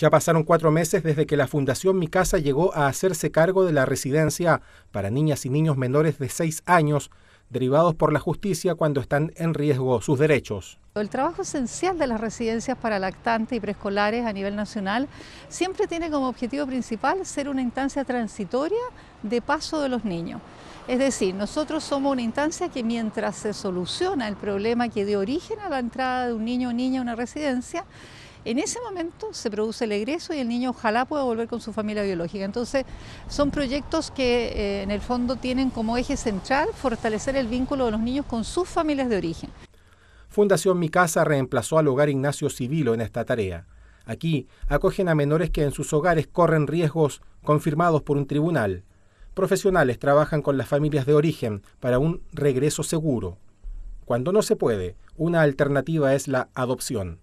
Ya pasaron cuatro meses desde que la Fundación Mi Casa llegó a hacerse cargo de la residencia para niñas y niños menores de seis años, derivados por la justicia cuando están en riesgo sus derechos. El trabajo esencial de las residencias para lactantes y preescolares a nivel nacional siempre tiene como objetivo principal ser una instancia transitoria de paso de los niños. Es decir, nosotros somos una instancia que mientras se soluciona el problema que dio origen a la entrada de un niño o niña a una residencia, en ese momento se produce el egreso y el niño ojalá pueda volver con su familia biológica. Entonces, son proyectos que eh, en el fondo tienen como eje central fortalecer el vínculo de los niños con sus familias de origen. Fundación Mi Casa reemplazó al hogar Ignacio Civilo en esta tarea. Aquí acogen a menores que en sus hogares corren riesgos confirmados por un tribunal. Profesionales trabajan con las familias de origen para un regreso seguro. Cuando no se puede, una alternativa es la adopción.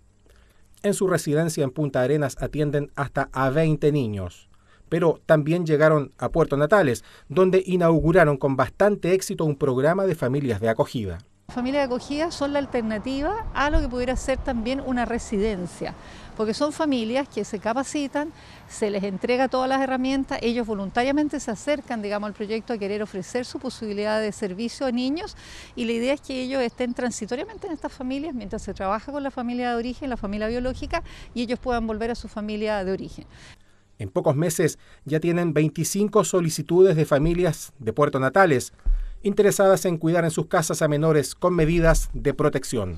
En su residencia en Punta Arenas atienden hasta a 20 niños, pero también llegaron a Puerto Natales, donde inauguraron con bastante éxito un programa de familias de acogida. Familias de acogida son la alternativa a lo que pudiera ser también una residencia, porque son familias que se capacitan, se les entrega todas las herramientas, ellos voluntariamente se acercan, digamos, al proyecto a querer ofrecer su posibilidad de servicio a niños y la idea es que ellos estén transitoriamente en estas familias mientras se trabaja con la familia de origen, la familia biológica y ellos puedan volver a su familia de origen. En pocos meses ya tienen 25 solicitudes de familias de Puerto Natales interesadas en cuidar en sus casas a menores con medidas de protección.